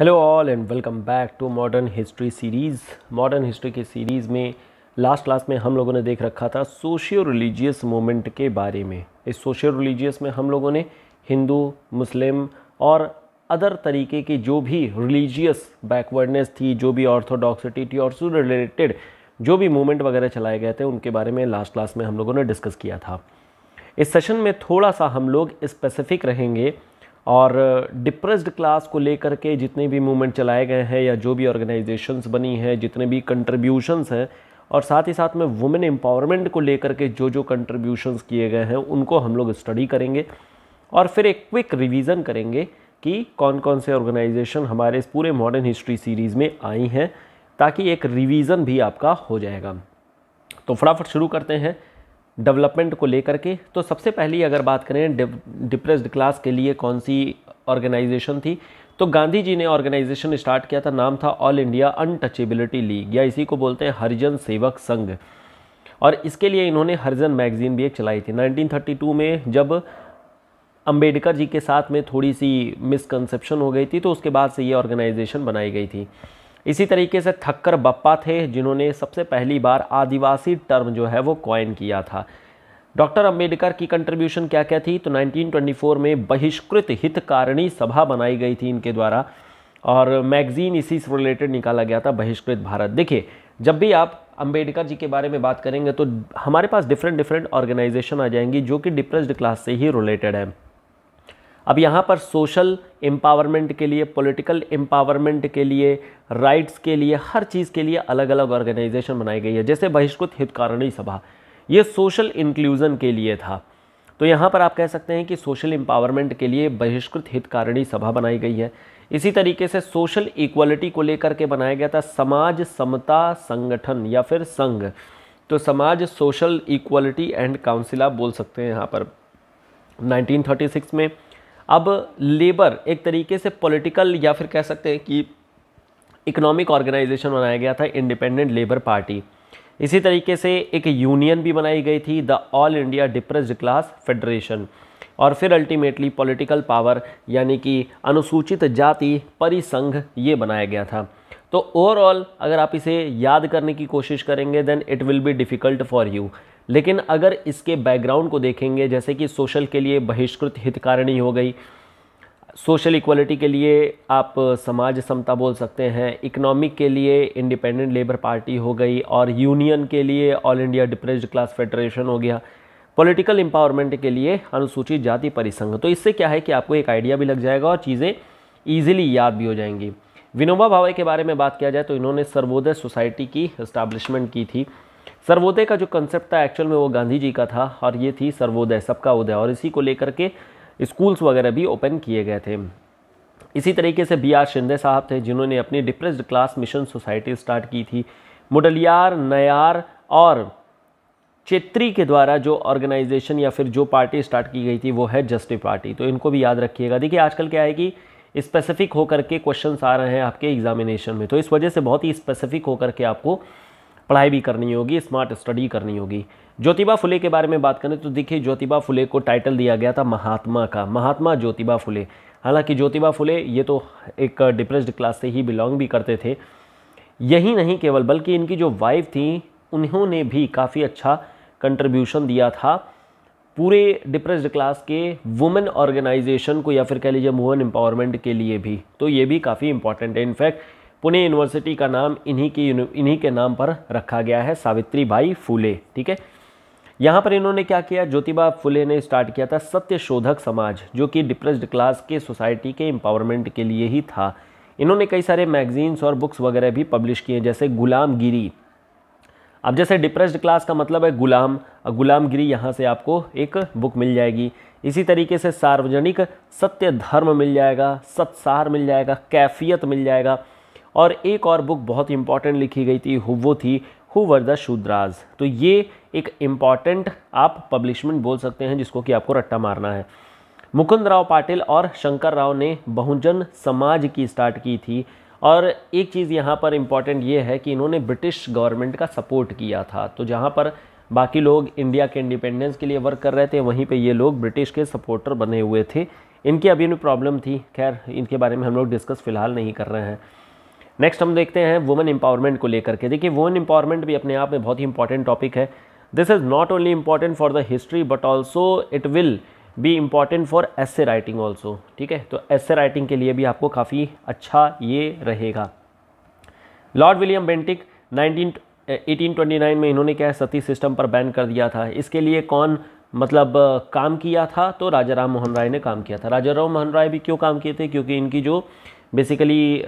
hello all and welcome back to modern history series modern history की series में last class में हम लोगों ने देख रखा था सोशियो रिलीजियस मोमेंट के बारे में इस सोशियो रिलीजियस में हम लोगों ने हिंदू मुस्लिम और अदर तरीके की जो भी रिलीजियस बैकवर्डनेस थी जो भी ऑर्थोडॉक्सिटी थी और से रिलेटेड जो भी मूवमेंट वगैरह चलाए गए थे उनके बारे में लास्ट क्लास में हम लोगों ने डिस्कस किया था इस सेशन में थोड़ा सा हम लोग स्पेसिफिक रहेंगे और डिप्रेस्ड क्लास को लेकर के जितने भी मूवमेंट चलाए गए हैं या जो भी ऑर्गेनाइजेशंस बनी हैं जितने भी कंट्रीब्यूशंस हैं और साथ ही साथ में वुमेन एम्पावरमेंट को लेकर के जो जो कंट्रीब्यूशंस किए गए हैं उनको हम लोग स्टडी करेंगे और फिर एक क्विक रिवीजन करेंगे कि कौन कौन से ऑर्गेनाइजेशन हमारे इस पूरे मॉडर्न हिस्ट्री सीरीज़ में आई हैं ताकि एक रिवीज़न भी आपका हो जाएगा तो फटाफट शुरू करते हैं डेवलपमेंट को लेकर के तो सबसे पहली अगर बात करें डिप्रेस्ड क्लास के लिए कौन सी ऑर्गेनाइजेशन थी तो गांधी जी ने ऑर्गेनाइजेशन स्टार्ट किया था नाम था ऑल इंडिया अनटचेबिलिटी लीग या इसी को बोलते हैं हरिजन सेवक संघ और इसके लिए इन्होंने हरिजन मैगजीन भी एक चलाई थी 1932 में जब अंबेडकर जी के साथ में थोड़ी सी मिसकंसेप्शन हो गई थी तो उसके बाद से ये ऑर्गेनाइजेशन बनाई गई थी इसी तरीके से थक्कर बप्पा थे जिन्होंने सबसे पहली बार आदिवासी टर्म जो है वो कॉइन किया था डॉक्टर अंबेडकर की कंट्रीब्यूशन क्या क्या थी तो 1924 में बहिष्कृत हितकारिणी सभा बनाई गई थी इनके द्वारा और मैगजीन इसी से रिलेटेड निकाला गया था बहिष्कृत भारत देखिए जब भी आप अंबेडकर जी के बारे में बात करेंगे तो हमारे पास डिफरेंट डिफरेंट ऑर्गेनाइजेशन आ जाएंगी जो कि डिप्रेस्ड क्लास से ही रिलेटेड है अब यहाँ पर सोशल एम्पावरमेंट के लिए पॉलिटिकल एम्पावरमेंट के लिए राइट्स के लिए हर चीज़ के लिए अलग अलग ऑर्गेनाइजेशन बनाई गई है जैसे बहिष्कृत हितकारिणी सभा ये सोशल इंक्लूज़न के लिए था तो यहाँ पर आप कह सकते हैं कि सोशल एम्पावरमेंट के लिए बहिष्कृत हितकारणी सभा बनाई गई है इसी तरीके से सोशल इक्वलिटी को लेकर के बनाया गया था समाज समता संगठन या फिर संघ तो समाज सोशल इक्वलिटी एंड काउंसिल आप बोल सकते हैं यहाँ पर 1936 में अब लेबर एक तरीके से पॉलिटिकल या फिर कह सकते हैं कि इकोनॉमिक ऑर्गेनाइजेशन बनाया गया था इंडिपेंडेंट लेबर पार्टी इसी तरीके से एक यूनियन भी बनाई गई थी the all India depressed class federation और फिर अल्टीमेटली पॉलिटिकल पावर यानी कि अनुसूचित जाति परिसंघ ये बनाया गया था तो ओवरऑल अगर आप इसे याद करने की कोशिश करेंगे then it will be difficult for you लेकिन अगर इसके बैकग्राउंड को देखेंगे जैसे कि सोशल के लिए बहिष्कृत हितकारिणी हो गई सोशल इक्वलिटी के लिए आप समाज समता बोल सकते हैं इकोनॉमिक के लिए इंडिपेंडेंट लेबर पार्टी हो गई और यूनियन के लिए all India depressed class federation हो गया पॉलिटिकल एम्पावरमेंट के लिए अनुसूचित जाति परिसंघ तो इससे क्या है कि आपको एक आइडिया भी लग जाएगा और चीज़ें ईजिली याद भी हो जाएंगी विनोबा भावे के बारे में बात किया जाए तो इन्होंने सर्वोदय सोसाइटी की इस्टाब्लिशमेंट की थी सर्वोदय का जो कंसेप्ट था एक्चुअल में वो गांधी जी का था और ये थी सर्वोदय सबका उदय और इसी को लेकर के स्कूल्स वगैरह भी ओपन किए गए थे इसी तरीके से बी आर शिंदे साहब थे जिन्होंने अपनी depressed class mission society start की थी मुडलियार नयार और चेत्री के द्वारा जो ऑर्गेनाइजेशन या फिर जो पार्टी स्टार्ट की गई थी वो है जस्टिस पार्टी तो इनको भी याद रखिएगा देखिए आजकल क्या है कि स्पेसिफिक होकर के क्वेश्चन आ रहे हैं आपके एग्जामिनेशन में तो इस वजह से बहुत ही स्पेसिफिक होकर के आपको पढ़ाई भी करनी होगी स्मार्ट स्टडी करनी होगी ज्योतिबा फुले के बारे में बात करें तो देखिए ज्योतिबा फुले को टाइटल दिया गया था महात्मा का महात्मा ज्योतिबा फुले हालांकि ज्योतिबा फुले ये तो एक डिप्रेस्ड क्लास से ही बिलोंग भी करते थे यही नहीं केवल बल्कि इनकी जो वाइफ थी उन्होंने भी काफ़ी अच्छा कंट्रीब्यूशन दिया था पूरे डिप्रेस्ड क्लास के वुमेन ऑर्गेनाइजेशन को या फिर कह लीजिए वुमेन एम्पावरमेंट के लिए भी तो ये भी काफ़ी इंपॉर्टेंट है इनफैक्ट पुणे यूनिवर्सिटी का नाम इन्हीं की इन्हीं के नाम पर रखा गया है सावित्री बाई फूले ठीक है यहाँ पर इन्होंने क्या किया ज्योतिबा फुले ने स्टार्ट किया था सत्य शोधक समाज जो कि डिप्रेस्ड क्लास के सोसाइटी के एम्पावरमेंट के लिए ही था इन्होंने कई सारे मैगजीन्स और बुक्स वगैरह भी पब्लिश किए जैसे गुलामगिरी अब जैसे डिप्रेस्ड क्लास का मतलब है गुलाम गुलामगिरी यहाँ से आपको एक बुक मिल जाएगी इसी तरीके से सार्वजनिक सत्य धर्म मिल जाएगा सत्सार मिल जाएगा कैफियत मिल जाएगा और एक और बुक बहुत इंपॉर्टेंट लिखी गई थी वो थी हु वर द शूद्राज तो ये एक इम्पॉर्टेंट आप पब्लिशमेंट बोल सकते हैं जिसको कि आपको रट्टा मारना है मुकुंद राव पाटिल और शंकर राव ने बहुजन समाज की स्टार्ट की थी और एक चीज़ यहाँ पर इम्पॉर्टेंट ये है कि इन्होंने ब्रिटिश गवर्नमेंट का सपोर्ट किया था तो जहाँ पर बाकी लोग इंडिया के इंडिपेंडेंस के लिए वर्क कर रहे थे वहीं पे ये लोग ब्रिटिश के सपोर्टर बने हुए थे इनकी अभी भी प्रॉब्लम थी खैर इनके बारे में हम लोग डिस्कस फ़िलहाल नहीं कर रहे हैं नेक्स्ट हम देखते हैं वुमेन एम्पावरमेंट को लेकर के देखिए वुमेन एम्पावरमेंट भी अपने आप में बहुत ही इंपॉर्टेंट टॉपिक है this is not only important for the history but also it will be important for essay writing also ठीक है तो एस ए राइटिंग के लिए भी आपको काफ़ी अच्छा ये रहेगा Lord William Bentinck nineteen eighteen twenty nine में इन्होंने क्या है सती सिस्टम पर बैन कर दिया था इसके लिए कौन मतलब काम किया था तो राजा राम मोहन राय ने काम किया था राजा राम मोहन राय भी क्यों काम किए थे क्योंकि इनकी जो बेसिकली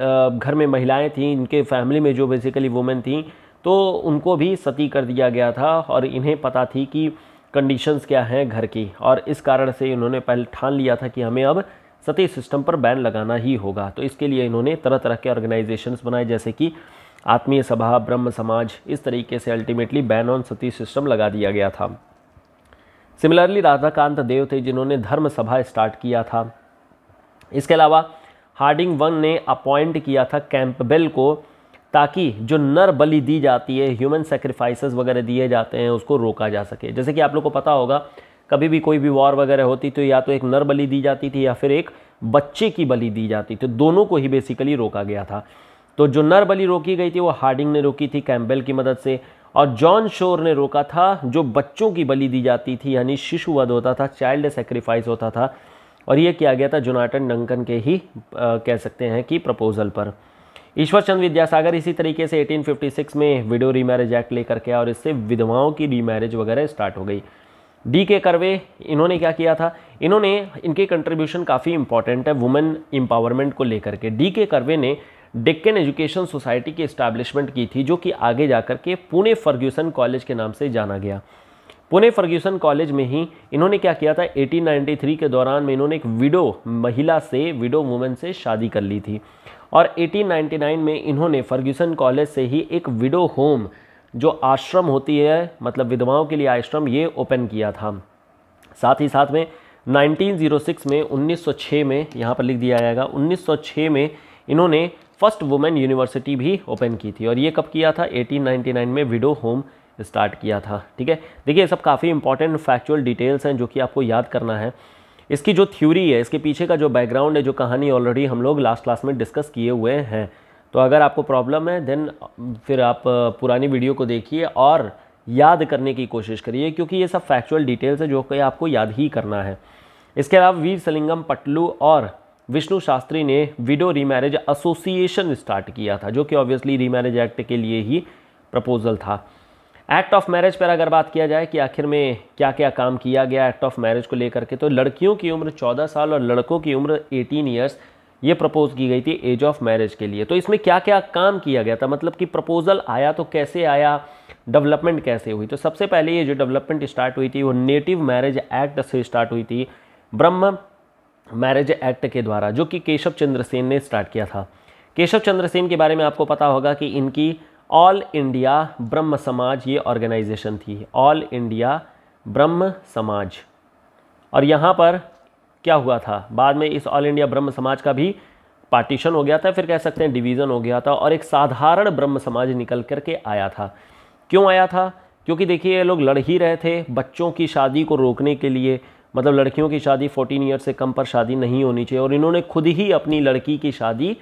घर में महिलाएं थीं इनके फैमिली में जो बेसिकली वुमेन थीं तो उनको भी सती कर दिया गया था और इन्हें पता थी कि कंडीशंस क्या हैं घर की और इस कारण से इन्होंने पहले ठान लिया था कि हमें अब सती सिस्टम पर बैन लगाना ही होगा तो इसके लिए इन्होंने तरह तरह के ऑर्गेनाइजेशंस बनाए जैसे कि आत्मीय सभा ब्रह्म समाज इस तरीके से ultimately ban on sati system लगा दिया गया था सिमिलरली राधाकांत देव थे जिन्होंने धर्म सभा स्टार्ट किया था इसके अलावा हार्डिंग वन ने अपॉइंट किया था कैंपबेल को ताकि जो नर बलि दी जाती है ह्यूमन सेक्रीफाइसेस वगैरह दिए जाते हैं उसको रोका जा सके जैसे कि आप लोग को पता होगा कभी भी कोई भी वॉर वगैरह होती तो या तो एक नर बलि दी जाती थी या फिर एक बच्चे की बलि दी जाती थी तो दोनों को ही बेसिकली रोका गया था तो जो नर बलि रोकी गई थी वो हार्डिंग ने रोकी थी कैम्बेल की मदद से और जॉन शोर ने रोका था जो बच्चों की बलि दी जाती थी यानी शिशुवध होता था चाइल्ड सेक्रीफाइस होता था और ये किया गया था जोनाटन डंकन के ही आ, कह सकते हैं कि प्रपोजल पर ईश्वर चंद विद्यासागर इसी तरीके से 1856 में विडो रीमैरिज एक्ट लेकर के और इससे विधवाओं की रीमैरिज वगैरह स्टार्ट हो गई डी के करवे इन्होंने क्या किया था इन्होंने इनके कंट्रीब्यूशन काफ़ी इंपॉर्टेंट है वुमेन एम्पावरमेंट को लेकर के डी के करवे ने डिक्कन एजुकेशन सोसाइटी की इस्टेब्लिशमेंट की थी जो कि आगे जाकर के पुणे फर्ग्यूसन कॉलेज के नाम से जाना गया पुणे फर्ग्यूसन कॉलेज में ही इन्होंने क्या किया था 1893 के दौरान में इन्होंने एक विडो महिला से विडो वुमेन से शादी कर ली थी और 1899 में इन्होंने फर्ग्यूसन कॉलेज से ही एक विडो होम जो आश्रम होती है मतलब विधवाओं के लिए आश्रम ये ओपन किया था साथ ही साथ में 1906 में 1906 में यहाँ पर लिख दिया जाएगा 1906 में इन्होंने फर्स्ट वुमेन यूनिवर्सिटी भी ओपन की थी और ये कब किया था 1899 में विडो होम स्टार्ट किया था ठीक है देखिए सब काफ़ी इंपॉर्टेंट फैक्चुअल डिटेल्स हैं जो कि आपको याद करना है इसकी जो थ्योरी है इसके पीछे का जो बैकग्राउंड है जो कहानी ऑलरेडी हम लोग लास्ट क्लास में डिस्कस किए हुए हैं तो अगर आपको प्रॉब्लम है देन फिर आप पुरानी वीडियो को देखिए और याद करने की कोशिश करिए क्योंकि ये सब फैक्चुअल डिटेल्स है जो कि आपको याद ही करना है इसके अलावा वीर सलिंगम पटलू और विष्णु शास्त्री ने विडो रीमैरिज एसोसिएशन स्टार्ट किया था जो कि ऑब्वियसली रीमैरिज एक्ट के लिए ही प्रपोजल था एक्ट ऑफ मैरिज पर अगर बात किया जाए कि आखिर में क्या क्या काम किया गया एक्ट ऑफ मैरिज को लेकर के तो लड़कियों की उम्र 14 साल और लड़कों की उम्र 18 ईयर्स ये प्रपोज की गई थी एज ऑफ मैरिज के लिए तो इसमें क्या क्या काम किया गया था मतलब कि प्रपोजल आया तो कैसे आया डेवलपमेंट कैसे हुई तो सबसे पहले ये जो डेवलपमेंट स्टार्ट हुई थी वो नेटिव मैरिज एक्ट से स्टार्ट हुई थी ब्रह्म मैरिज एक्ट के द्वारा जो कि केशव चंद्र सेन ने स्टार्ट किया था केशव चंद्र सेन के बारे में आपको पता होगा कि इनकी ऑल इंडिया ब्रह्म समाज ये ऑर्गेनाइजेशन थी ऑल इंडिया ब्रह्म समाज और यहाँ पर क्या हुआ था बाद में इस ऑल इंडिया ब्रह्म समाज का भी पार्टीशन हो गया था फिर कह सकते हैं डिवीज़न हो गया था और एक साधारण ब्रह्म समाज निकल कर के आया था क्यों आया था क्योंकि देखिए ये लोग लड़ ही रहे थे बच्चों की शादी को रोकने के लिए मतलब लड़कियों की शादी 14 ईयर से कम पर शादी नहीं होनी चाहिए और इन्होंने खुद ही अपनी लड़की की शादी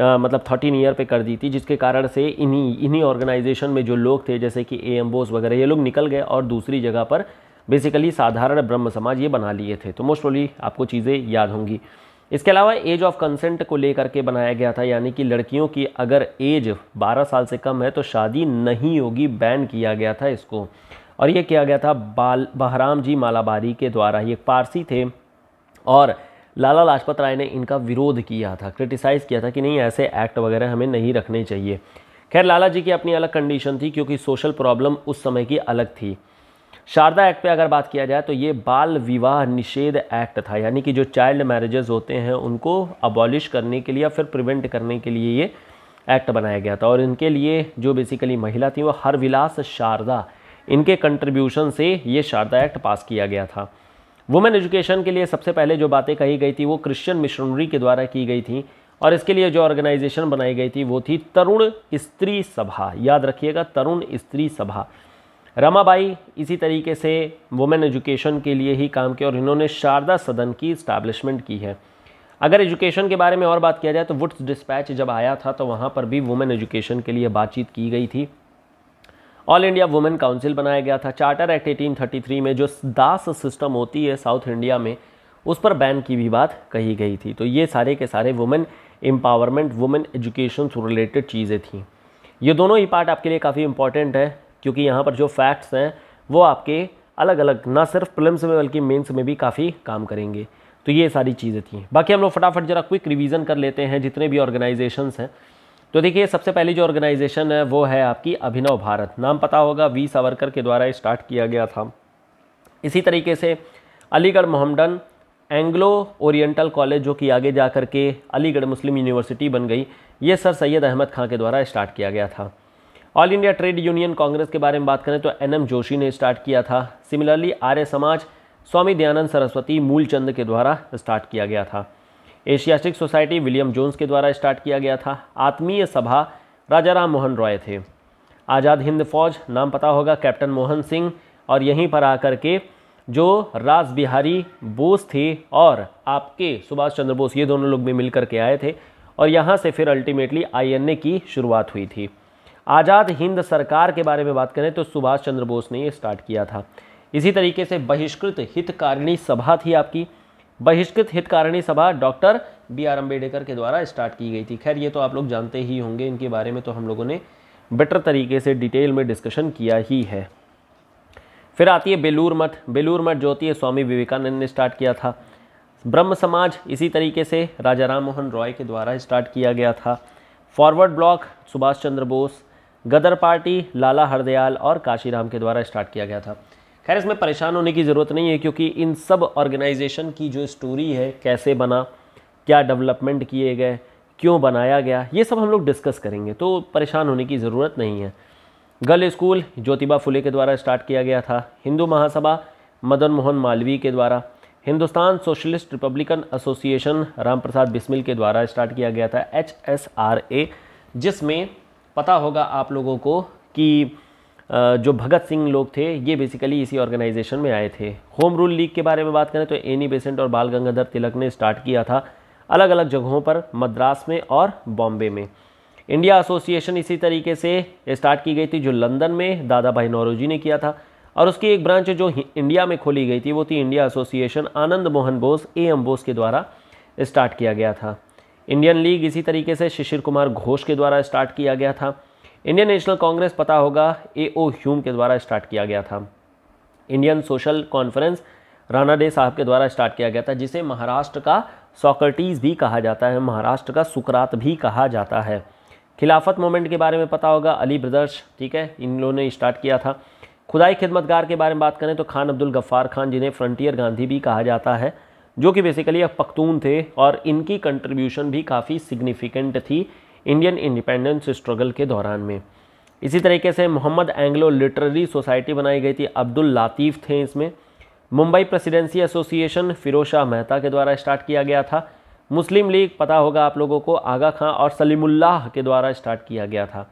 आ, मतलब थर्टीन ईयर पे कर दी थी जिसके कारण से इन्हीं इन्हीं ऑर्गेनाइजेशन में जो लोग थे जैसे कि ए एम बोस वगैरह ये लोग निकल गए और दूसरी जगह पर बेसिकली साधारण ब्रह्म समाज ये बना लिए थे तो मोस्ट प्रोबली आपको चीज़ें याद होंगी इसके अलावा एज ऑफ कंसेंट को लेकर के बनाया गया था यानी कि लड़कियों की अगर एज 12 साल से कम है तो शादी नहीं होगी बैन किया गया था इसको और ये किया गया था बाल बहराम जी मालाबारी के द्वारा ये पारसी थे और लाला लाजपत राय ने इनका विरोध किया था क्रिटिसाइज़ किया था कि नहीं ऐसे एक्ट वगैरह हमें नहीं रखने चाहिए खैर लाला जी की अपनी अलग कंडीशन थी क्योंकि सोशल प्रॉब्लम उस समय की अलग थी शारदा एक्ट पे अगर बात किया जाए तो ये बाल विवाह निषेध एक्ट था यानी कि जो चाइल्ड मैरिजेस होते हैं उनको अबॉलिश करने के लिए या फिर प्रिवेंट करने के लिए ये एक्ट बनाया गया था और इनके लिए जो बेसिकली महिला थी वो हर विलास शारदा इनके कंट्रीब्यूशन से ये शारदा एक्ट पास किया गया था वुमेन एजुकेशन के लिए सबसे पहले जो बातें कही गई थी वो क्रिश्चियन मिशनरी के द्वारा की गई थी और इसके लिए जो ऑर्गेनाइजेशन बनाई गई थी वो थी तरुण स्त्री सभा याद रखिएगा तरुण स्त्री सभा रमाबाई इसी तरीके से वुमेन एजुकेशन के लिए ही काम किया और इन्होंने शारदा सदन की इस्टेब्लिशमेंट की है अगर एजुकेशन के बारे में और बात किया जाए तो वुड्स डिस्पैच जब आया था तो वहाँ पर भी वुमेन एजुकेशन के लिए बातचीत की गई थी ऑल इंडिया वुमेन काउंसिल बनाया गया था चार्टर एक्ट 1833 में जो दास सिस्टम होती है साउथ इंडिया में उस पर बैन की भी बात कही गई थी तो ये सारे के सारे वुमेन एम्पावरमेंट वुमेन एजुकेशन से रिलेटेड चीज़ें थी ये दोनों ही पार्ट आपके लिए काफ़ी इंपॉर्टेंट है क्योंकि यहाँ पर जो फैक्ट्स हैं वो आपके अलग अलग ना सिर्फ प्रिलिम्स में बल्कि मेंस में भी काफ़ी काम करेंगे तो ये सारी चीज़ें थी बाकी हम लोग फटाफट जरा क्विक रिवीजन कर लेते हैं जितने भी ऑर्गेनाइजेशंस हैं तो देखिए सबसे पहली जो ऑर्गेनाइजेशन है वो है आपकी अभिनव भारत नाम पता होगा वी सावरकर के द्वारा स्टार्ट किया गया था इसी तरीके से Aligarh Mohammedan Anglo Oriental college जो कि आगे जा कर के अलीगढ़ मुस्लिम यूनिवर्सिटी बन गई ये सर सैयद अहमद खां के द्वारा स्टार्ट किया गया था all India trade union Congress के बारे में बात करें तो एन एम जोशी ने स्टार्ट किया था सिमिलरली आर्य समाज स्वामी दयानंद सरस्वती मूलचंद के द्वारा स्टार्ट किया गया था एशियाटिक सोसाइटी विलियम जोन्स के द्वारा स्टार्ट किया गया था आत्मीय सभा राजा राम मोहन रॉय थे आज़ाद हिंद फौज नाम पता होगा कैप्टन मोहन सिंह और यहीं पर आकर के जो राज बिहारी बोस थे और आपके सुभाष चंद्र बोस ये दोनों लोग भी मिल के आए थे और यहाँ से फिर अल्टीमेटली आईएनए की शुरुआत हुई थी आज़ाद हिंद सरकार के बारे में बात करें तो सुभाष चंद्र बोस ने ये स्टार्ट किया था इसी तरीके से बहिष्कृत हितकारिणी सभा थी आपकी बहिष्कृत हितकारिणी सभा डॉक्टर बी आर अम्बेडकर के द्वारा स्टार्ट की गई थी खैर ये तो आप लोग जानते ही होंगे इनके बारे में तो हम लोगों ने बेटर तरीके से डिटेल में डिस्कशन किया ही है फिर आती है बेलूर मठ बेलूर मठ जो है स्वामी विवेकानंद ने स्टार्ट किया था ब्रह्म समाज इसी तरीके से राजा राम मोहन रॉय के द्वारा स्टार्ट किया गया था forward bloc Subhash Chandra Bose Ghadar party Lala Hardayal और काशीराम के द्वारा स्टार्ट किया गया था खैर इसमें परेशान होने की ज़रूरत नहीं है क्योंकि इन सब ऑर्गेनाइजेशन की जो स्टोरी है कैसे बना क्या डेवलपमेंट किए गए क्यों बनाया गया ये सब हम लोग डिस्कस करेंगे तो परेशान होने की ज़रूरत नहीं है गर्ल स्कूल ज्योतिबा फुले के द्वारा स्टार्ट किया गया था हिंदू महासभा मदन मोहन मालवी के द्वारा Hindustan socialist republican association Ram Prasad Bismil के द्वारा स्टार्ट किया गया था एच एस आर ए जिसमें पता होगा आप लोगों को कि जो भगत सिंह लोग थे ये बेसिकली इसी ऑर्गेनाइजेशन में आए थे होम रूल लीग के बारे में बात करें तो एनी बेसेंट e और बाल गंगाधर तिलक ने स्टार्ट किया था अलग अलग जगहों पर मद्रास में और बॉम्बे में इंडिया एसोसिएशन इसी तरीके से स्टार्ट की गई थी जो लंदन में दादा भाई नौरोजी ने किया था और उसकी एक ब्रांच जो इंडिया में खोली गई थी वो थी India association Anand Mohan Bose A M Bose के द्वारा स्टार्ट किया गया था इंडियन लीग इसी तरीके से शिशिर कुमार घोष के द्वारा स्टार्ट किया गया था इंडियन नेशनल कांग्रेस पता होगा ए ओ ह्यूम के द्वारा स्टार्ट किया गया था Indian social conference Ranade साहब के द्वारा स्टार्ट किया गया था जिसे महाराष्ट्र का सॉकर्टीज़ भी कहा जाता है महाराष्ट्र का सुकरात भी कहा जाता है खिलाफत मोमेंट के बारे में पता होगा अली ब्रदर्स ठीक है इन लोगों ने स्टार्ट किया था खुदाई खिदमतगार के बारे में बात करें तो खान अब्दुल गफ्फार खान जिन्हें फ्रंटियर गांधी भी कहा जाता है जो कि बेसिकली अब पख्तून थे और इनकी कंट्रीब्यूशन भी काफ़ी सिग्निफिकेंट थी इंडियन इंडिपेंडेंस स्ट्रगल के दौरान में इसी तरीके से मोहम्मद एंग्लो लिटरेरी सोसाइटी बनाई गई थी अब्दुल लातीफ़ थे इसमें मुंबई प्रेसिडेंसी एसोसिएशन फिरोज शाह मेहता के द्वारा स्टार्ट किया गया था मुस्लिम लीग पता होगा आप लोगों को आगा खां और सलीमुल्लाह के द्वारा स्टार्ट किया गया था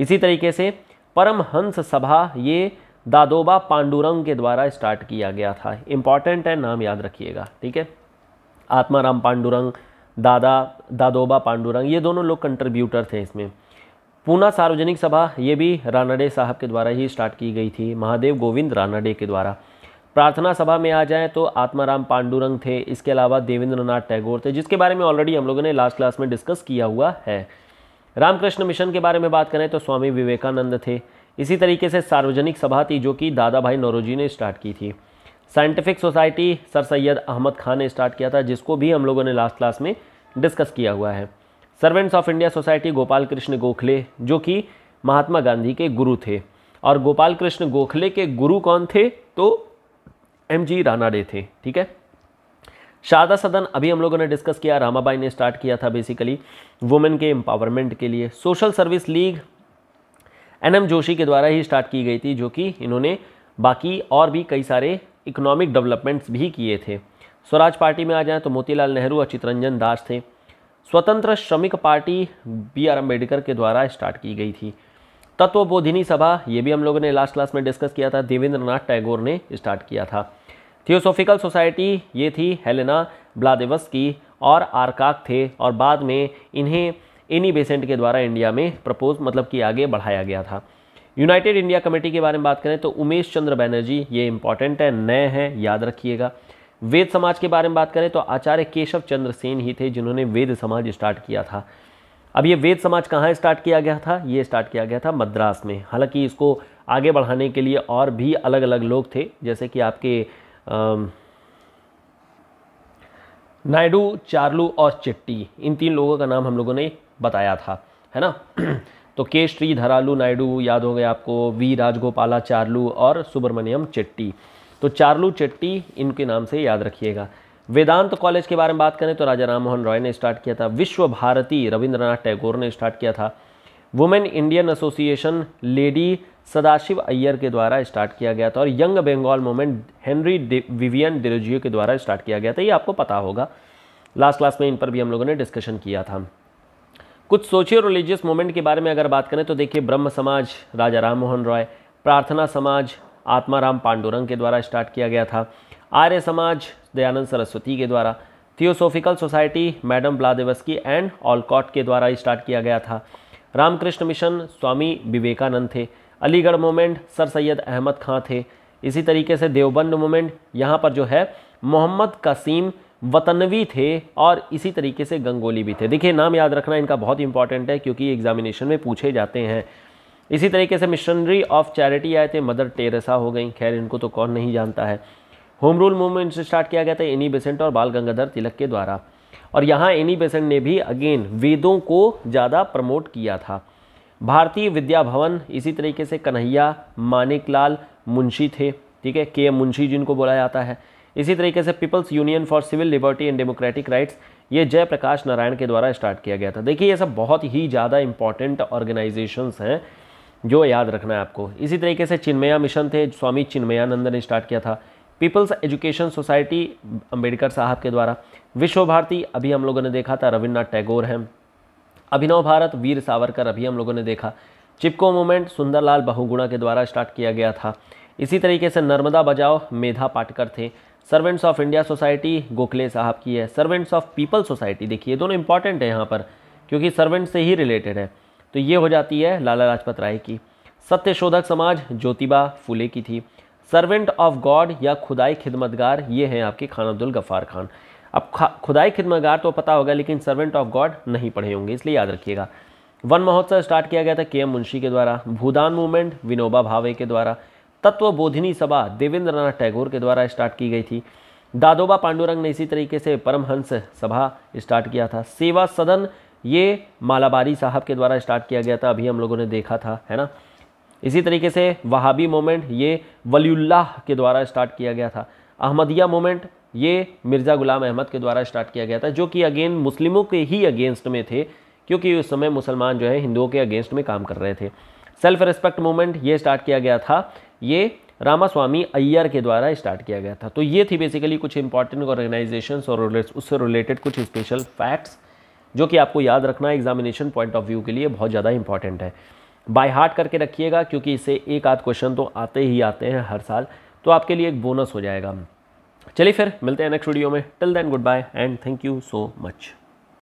इसी तरीके से परमहंस सभा ये दादोबा पांडुरंग के द्वारा स्टार्ट किया गया था इम्पॉर्टेंट है नाम याद रखिएगा ठीक है आत्माराम पांडुरंग दादा दादोबा पांडुरंग ये दोनों लोग कंट्रीब्यूटर थे इसमें पूना सार्वजनिक सभा ये भी रानाडे साहब के द्वारा ही स्टार्ट की गई थी महादेव गोविंद रानाडे के द्वारा प्रार्थना सभा में आ जाएं तो आत्माराम पांडुरंग थे इसके अलावा देवेंद्र नाथ टैगोर थे जिसके बारे में ऑलरेडी हम लोगों ने लास्ट क्लास में डिस्कस किया हुआ है रामकृष्ण मिशन के बारे में बात करें तो स्वामी विवेकानंद थे इसी तरीके से सार्वजनिक सभा थी जो कि दादा भाई नौरोजी ने स्टार्ट की थी scientific society sir Syed Ahmad Khan ने स्टार्ट किया था जिसको भी हम लोगों ने लास्ट क्लास में डिस्कस किया हुआ है servants of India society Gopal Krishna Gokhale जो कि महात्मा गांधी के गुरु थे और गोपाल कृष्ण गोखले के गुरु कौन थे तो एम जी रानाडे थे ठीक है शारदा सदन अभी हम लोगों ने डिस्कस किया रामाबाई ने स्टार्ट किया था बेसिकली वुमेन के एम्पावरमेंट के लिए social service league N M Joshi के द्वारा ही स्टार्ट की गई थी जो कि इन्होंने बाकी और भी कई सारे इकोनॉमिक डेवलपमेंट्स भी किए थे स्वराज पार्टी में आ जाए तो मोतीलाल नेहरू और चितरंजन दास थे स्वतंत्र श्रमिक पार्टी बी आर अम्बेडकर के द्वारा स्टार्ट की गई थी तत्वबोधिनी सभा ये भी हम लोगों ने लास्ट क्लास में डिस्कस किया था देवेंद्रनाथ टैगोर ने स्टार्ट किया था थियोसोफिकल सोसाइटी ये थी हेलेना ब्लादेवस की और आरकाक थे और बाद में इन्हें एनी बेसेंट के द्वारा इंडिया में प्रपोज मतलब कि आगे बढ़ाया गया था यूनाइटेड इंडिया कमेटी के बारे में बात करें तो उमेश चंद्र बैनर्जी ये इंपॉर्टेंट है नए हैं याद रखिएगा वेद समाज के बारे में बात करें तो आचार्य केशव चंद्र सेन ही थे जिन्होंने वेद समाज स्टार्ट किया था अब ये वेद समाज कहाँ स्टार्ट किया गया था ये स्टार्ट किया गया था मद्रास में हालांकि इसको आगे बढ़ाने के लिए और भी अलग अलग लोग थे जैसे कि आपके नायडू चार्लू और चिट्टी इन तीन लोगों का नाम हम लोगों ने बताया था है ना तो के श्री धरालू नायडू याद हो गए आपको वी राजगोपाला चार्लू और सुब्रमण्यम चेट्टी तो चार्लू चेट्टी इनके नाम से याद रखिएगा वेदांत कॉलेज के बारे में बात करें तो राजा राम मोहन रॉय ने स्टार्ट किया था विश्व भारती रविंद्रनाथ टैगोर ने स्टार्ट किया था women Indian association lady Sadashiv Iyer के द्वारा स्टार्ट किया गया था और young Bengal movement Henry Vivian Derozio के द्वारा स्टार्ट किया गया था ये आपको पता होगा लास्ट क्लास में इन पर भी हम लोगों ने डिस्कशन किया था कुछ सोचिए रिलीजियस मूवमेंट के बारे में अगर बात करें तो देखिए ब्रह्म समाज राजा राम मोहन रॉय प्रार्थना समाज आत्माराम पांडुरंग के द्वारा स्टार्ट किया गया था आर्य समाज दयानंद सरस्वती के द्वारा theosophical society madam Blavatsky and Olcott के द्वारा स्टार्ट किया गया था रामकृष्ण मिशन स्वामी विवेकानंद थे अलीगढ़ मूवमेंट सर सैयद अहमद खां थे इसी तरीके से देवबंद मूवमेंट यहाँ पर जो है मोहम्मद कसीम वतनवी थे और इसी तरीके से गंगोली भी थे देखिए नाम याद रखना इनका बहुत इंपॉर्टेंट है क्योंकि एग्जामिनेशन में पूछे जाते हैं इसी तरीके से मिशनरी ऑफ चैरिटी आए थे मदर टेरेसा हो गई खैर इनको तो कौन नहीं जानता है होम रूल मूवमेंट से स्टार्ट किया गया था एनी बेसेंट और बाल गंगाधर तिलक के द्वारा और यहाँ इनी बेसेंट ने भी अगेन वेदों को ज़्यादा प्रमोट किया था भारतीय विद्या भवन इसी तरीके से कन्हैया मानिकलाल मुंशी थे ठीक है के एम मुंशी जिनको बोला जाता है इसी तरीके से people's union for civil liberty and democratic rights ये जयप्रकाश नारायण के द्वारा स्टार्ट किया गया था देखिए ये सब बहुत ही ज़्यादा इंपॉर्टेंट ऑर्गेनाइजेशंस हैं जो याद रखना है आपको इसी तरीके से चिन्मया मिशन थे स्वामी चिन्मयानंद ने स्टार्ट किया था पीपल्स एजुकेशन सोसाइटी अम्बेडकर साहब के द्वारा विश्व भारती अभी हम लोगों ने देखा था रविन्द्रनाथ टैगोर हैं अभिनव भारत वीर सावरकर अभी हम लोगों ने देखा चिपको मूवमेंट सुंदरलाल बहुगुणा के द्वारा स्टार्ट किया गया था इसी तरीके से नर्मदा बजाओ मेधा पाटकर थे servants of India society Gokhale साहब की है सर्वेंट्स ऑफ पीपल सोसाइटी देखिए दोनों इंपॉर्टेंट है यहाँ पर क्योंकि सर्वेंट से ही रिलेटेड है तो ये हो जाती है लाला लाजपत राय की सत्यशोधक समाज ज्योतिबा फूले की थी सर्वेंट ऑफ गॉड या खुदाई खिदमतगार ये हैं आपके खान अब्दुल गफ़ार खान अब खा खुदाई खिदमतगार तो पता होगा लेकिन सर्वेंट ऑफ गॉड नहीं पढ़े होंगे इसलिए याद रखिएगा वन महोत्सव स्टार्ट किया गया था के एम मुंशी के द्वारा भूदान मूवमेंट विनोबा भावे के द्वारा तत्व बोधिनी सभा देवेंद्र नाथ टैगोर के द्वारा स्टार्ट की गई थी दादोबा पांडुरंग ने इसी तरीके से परमहंस सभा स्टार्ट किया था सेवा सदन ये मालाबारी साहब के द्वारा स्टार्ट किया गया था अभी हम लोगों ने देखा था है ना इसी तरीके से वहाबी मोमेंट ये वलीउल्लाह के द्वारा स्टार्ट किया गया था अहमदिया मोमेंट ये मिर्ज़ा गुलाम अहमद के द्वारा स्टार्ट किया गया था जो कि अगेन मुस्लिमों के ही अगेंस्ट में थे क्योंकि उस समय मुसलमान जो है हिंदुओं के अगेंस्ट में काम कर रहे थे सेल्फ रिस्पेक्ट मूवमेंट ये स्टार्ट किया गया था ये रामास्वामी अय्यर के द्वारा स्टार्ट किया गया था तो ये थी बेसिकली कुछ इंपॉर्टेंट ऑर्गेनाइजेशन और उससे रिलेटेड कुछ स्पेशल फैक्ट्स जो कि आपको याद रखना एग्जामिनेशन पॉइंट ऑफ व्यू के लिए बहुत ज़्यादा इंपॉर्टेंट है बाय हार्ट करके रखिएगा क्योंकि इससे एक आध क्वेश्चन तो आते ही आते हैं हर साल तो आपके लिए एक बोनस हो जाएगा चलिए फिर मिलते हैं नेक्स्ट वीडियो में till then good bye and thank you so much